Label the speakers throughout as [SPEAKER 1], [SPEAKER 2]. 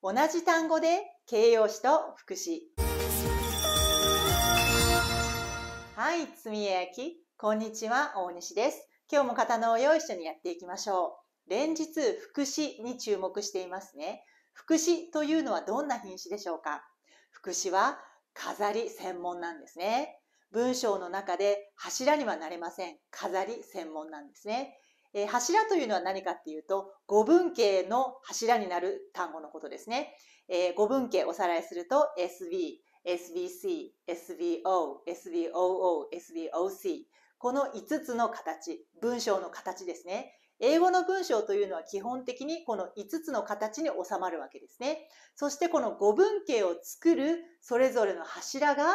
[SPEAKER 1] 同じ単語で形容詞と副詞。はい、つみえやき。こんにちは、大西です。今日も型の応用一緒にやっていきましょう。連日、副詞に注目していますね。副詞というのはどんな品詞でしょうか副詞は飾り専門なんですね。文章の中で柱にはなれません。飾り専門なんですね。えー、柱というのは何かっていうと、五分形の柱になる単語のことですね。えー、五分形おさらいすると SV、SVC、SVO、SVOO、SVOC。この5つの形、文章の形ですね。英語の文章というのは基本的にこの5つの形に収まるわけですね。そしてこの五分形を作るそれぞれの柱が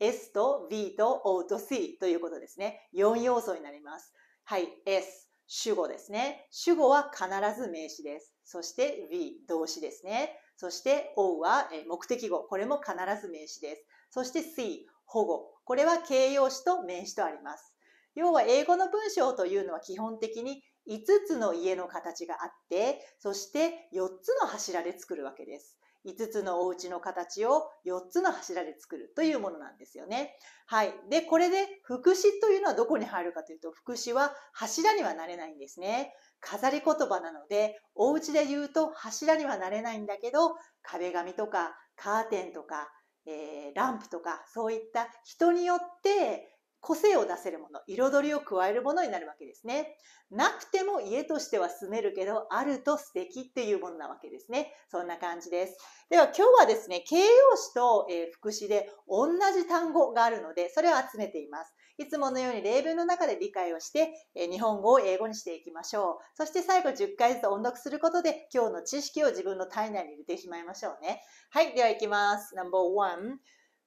[SPEAKER 1] S と V と O と C ということですね。4要素になります。はい、S、主語ですね。主語は必ず名詞です。そして V 動詞ですね。そして O は目的語。これも必ず名詞です。そして C 保護。これは形容詞と名詞とあります。要は英語の文章というのは基本的に5つの家の形があって、そして4つの柱で作るわけです。5つのお家の形を4つの柱で作るというものなんですよね。はい。で、これで副詞というのはどこに入るかというと、副詞は柱にはなれないんですね。飾り言葉なので、お家で言うと柱にはなれないんだけど、壁紙とかカーテンとか、えー、ランプとか、そういった人によって個性を出せるもの、彩りを加えるものになるわけですね。なくても家としては住めるけど、あると素敵っていうものなわけですね。そんな感じです。では今日はですね、形容詞と、え副詞で同じ単語があるので、それを集めています。いつものように例文の中で理解をして、え日本語を英語にしていきましょう。そして最後10回ずつ音読することで、今日の知識を自分の体内に入れてしまいましょうね。はい、では行きます。n o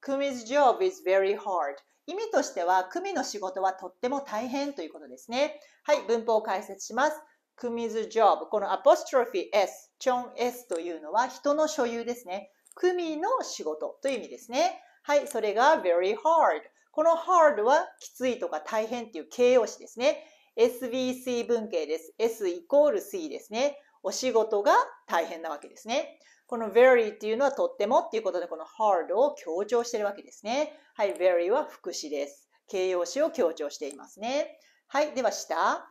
[SPEAKER 1] k u m i s job is very hard. 意味としては、組の仕事はとっても大変ということですね。はい、文法を解説します。組 's job。このアポストロフィー s、チョン s というのは人の所有ですね。組の仕事という意味ですね。はい、それが very hard。この hard はきついとか大変っていう形容詞ですね。SVC 文型です。S イコール C ですね。お仕事が大変なわけですね。この very っていうのはとってもっていうことで、この hard を強調してるわけですね。はい、very は副詞です。形容詞を強調していますね。はい、では下。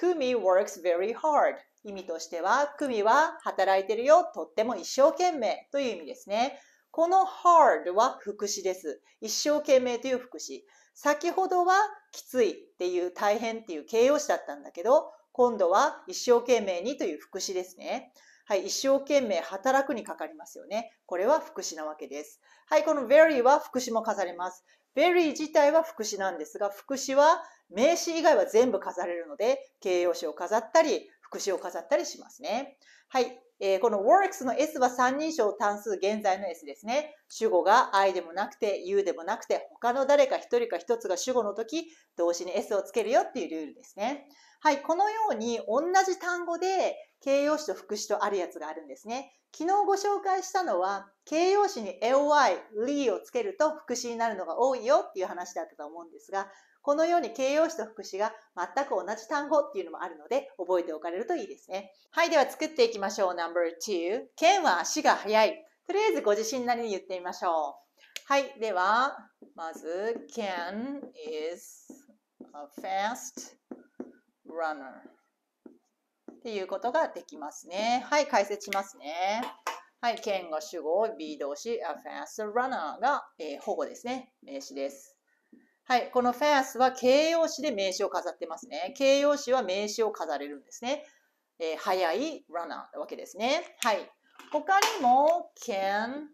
[SPEAKER 1] Kumi works very hard. 意味としては、Kumi は働いてるよ、とっても一生懸命という意味ですね。この hard は副詞です。一生懸命という副詞。先ほどはきついっていう大変っていう形容詞だったんだけど、今度は一生懸命にという副詞ですね。はい、一生懸命働くにかかりますよね。これは副詞なわけです。はい、この very は副詞も飾れます。very 自体は副詞なんですが、副詞は名詞以外は全部飾れるので、形容詞を飾ったり、副詞を飾ったりしますね。はい、えー、この works の s は三人称単数現在の s ですね。主語が I でもなくて u でもなくて他の誰か一人か一つが主語の時動詞に s をつけるよっていうルールですね。はい、このように同じ単語で形容詞と副詞とあるやつがあるんですね。昨日ご紹介したのは、形容詞に ly、li をつけると副詞になるのが多いよっていう話だったと思うんですが、このように形容詞と副詞が全く同じ単語っていうのもあるので、覚えておかれるといいですね。はい、では作っていきましょう。No.2。剣は足が速い。とりあえずご自身なりに言ってみましょう。はい、では、まず、can is a fast runner. っていうことができますね。はい、解説しますね。はい、県が主語、B 動詞、a fast runner が、えー、保護ですね。名詞です。はい、この fast は形容詞で名詞を飾ってますね。形容詞は名詞を飾れるんですね。えー、早い runner なわけですね。はい。他にも can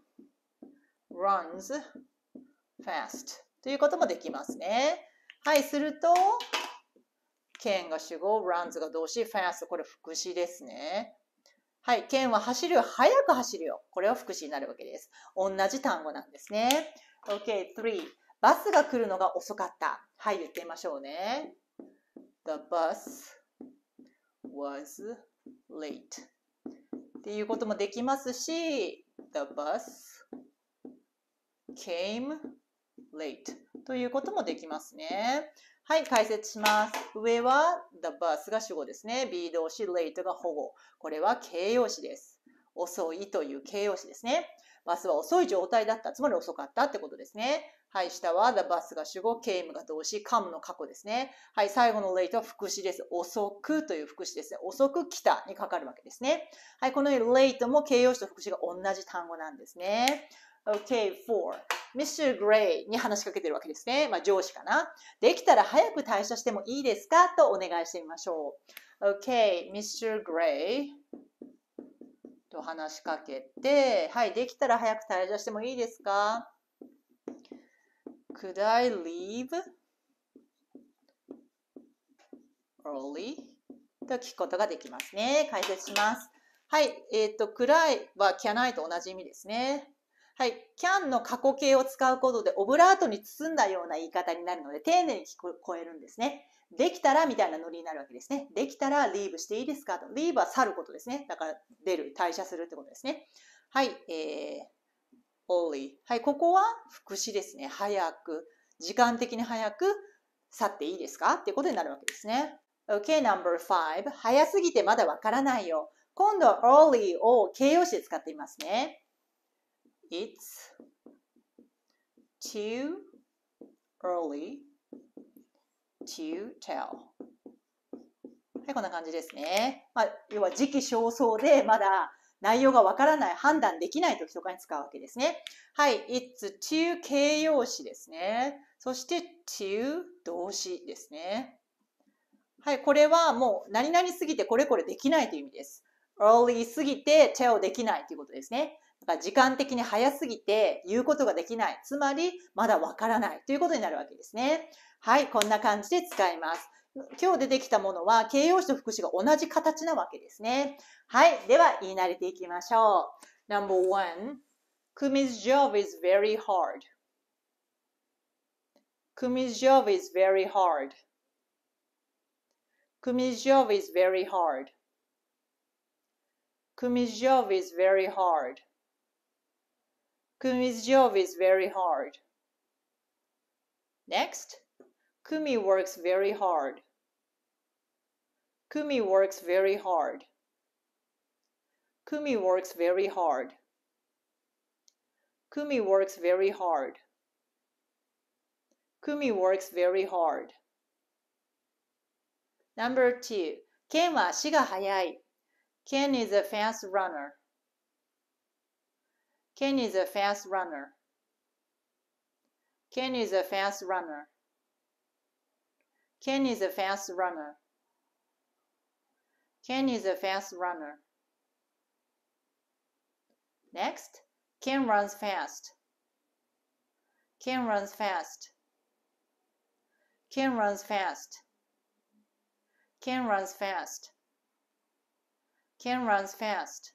[SPEAKER 1] runs fast ということもできますね。はい、すると、ケンが主語、ランズが動詞、f a ンス、これ副詞ですね。はい。ンは走るよ。速く走るよ。これは副詞になるわけです。同じ単語なんですね。OK, three. バスが来るのが遅かった。はい、言ってみましょうね。The bus was late. っていうこともできますし、The bus came late ということもできますね。はい、解説します。上は the bus が主語ですね。B 動詞 late が保護。これは形容詞です。遅いという形容詞ですね。バスは遅い状態だった。つまり遅かったってことですね。はい、下は the bus が主語、came が動詞、come の過去ですね。はい、最後の late は副詞です。遅くという副詞ですね。遅く来たにかかるわけですね。はい、このように late も形容詞と副詞が同じ単語なんですね。Okay, for Mr. Gray に話しかけてるわけですね。まあ、上司かな。できたら早く退社してもいいですかとお願いしてみましょう。Okay, Mr. Gray と話しかけて、はい、できたら早く退社してもいいですか ?Could I leave early? と聞くことができますね。解説します。はい、えっ、ー、と、らいは can I と同じ意味ですね。はい。can の過去形を使うことで、オブラートに包んだような言い方になるので、丁寧に聞こえるんですね。できたらみたいなノリになるわけですね。できたら leave していいですかと。leave は去ることですね。だから出る、退社するってことですね。はい。えー、only。はい。ここは副詞ですね。早く。時間的に早く去っていいですかっていうことになるわけですね。OK, number five. 早すぎてまだわからないよ。今度は early を形容詞で使っていますね。It's too early to tell. はい、こんな感じですね。まあ、要は時期尚早でまだ内容がわからない、判断できない時とかに使うわけですね。はい、it's to 形容詞ですね。そして to 動詞ですね。はい、これはもう何々すぎてこれこれできないという意味です。early すぎて tell できないということですね。だから時間的に早すぎて言うことができない。つまり、まだわからないということになるわけですね。はい、こんな感じで使います。今日出てきたものは形容詞と副詞が同じ形なわけですね。はい、では言い慣れていきましょう。Number one, Kumi's job is very hard. Kumi's job is very hard. Kumi's job is very hard. Kumi's job is very hard. Kumi's job is very hard. Next, Kumi works very hard. Kumi works very hard. Kumi works very hard. Kumi works very hard. Kumi works very hard. Number two, Ken Ken is a fast runner. Ken is a fast runner. Ken is a fast runner. Ken is a fast runner. Ken is a fast runner. Next, Ken runs fast. Ken runs fast. Ken runs fast. Ken runs fast. Ken runs fast.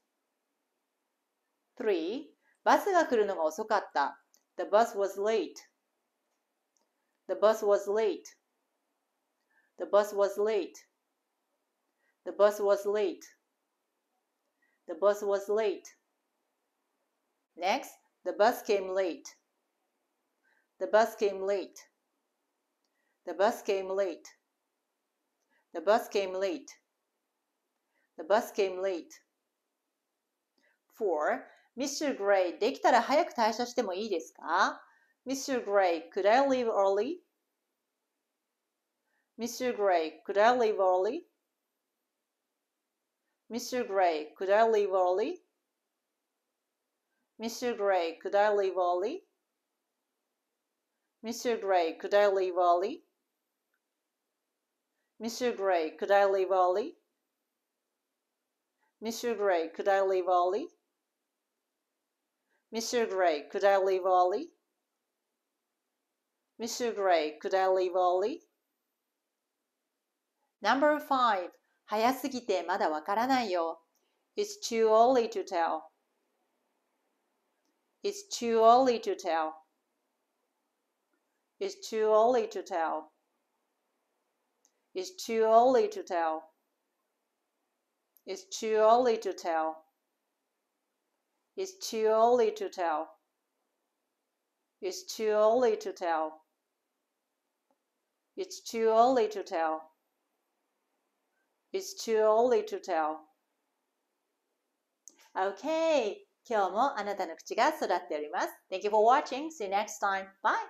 [SPEAKER 1] 3. バスが来るのが遅かった。The bus was late. The bus was late. The bus was late. The bus was late. The bus was late. Next, the bus came late. The bus came late. The bus came late. The bus came late. The bus came late. 4. Mr. Gray, できたら早く退社してもいいですか ?Mr. Gray, could I leave early? Mr. Gray, could I leave early? Mr. Gray, could I leave early? Mr. Gray, could I leave early? Mr. Gray, could I leave early? Mr. Gray, could I leave early? Mr. Gray, could I leave early? Mr. Gray, could I leave Ollie? Mr. Gray, could I leave Ollie? Number five. 早すぎてまだわからないよ。It's too early to tell. It's too early to tell. It's too early to tell. It's too early to tell. It's too early to tell. It's too early to tell. It's too early to tell. It's too early to tell. It's too early to tell. Okay. 今日もあなたの口が育っております。Thank you for watching. See you next time. Bye.